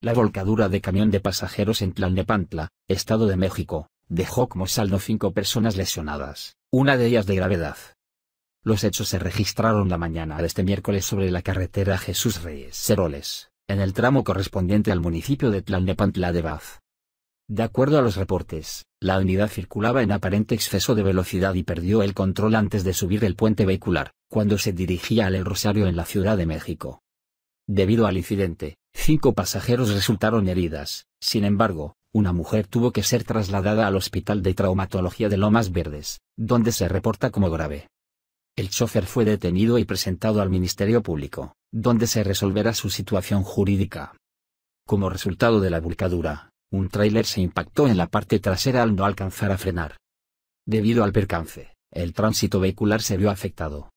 La volcadura de camión de pasajeros en Tlalnepantla, Estado de México, dejó como saldo cinco personas lesionadas, una de ellas de gravedad. Los hechos se registraron la mañana de este miércoles sobre la carretera Jesús Reyes Ceroles, en el tramo correspondiente al municipio de Tlalnepantla de Baz. De acuerdo a los reportes, la unidad circulaba en aparente exceso de velocidad y perdió el control antes de subir el puente vehicular, cuando se dirigía al El Rosario en la Ciudad de México. Debido al incidente, Cinco pasajeros resultaron heridas, sin embargo, una mujer tuvo que ser trasladada al Hospital de Traumatología de Lomas Verdes, donde se reporta como grave. El chofer fue detenido y presentado al Ministerio Público, donde se resolverá su situación jurídica. Como resultado de la volcadura, un tráiler se impactó en la parte trasera al no alcanzar a frenar. Debido al percance, el tránsito vehicular se vio afectado.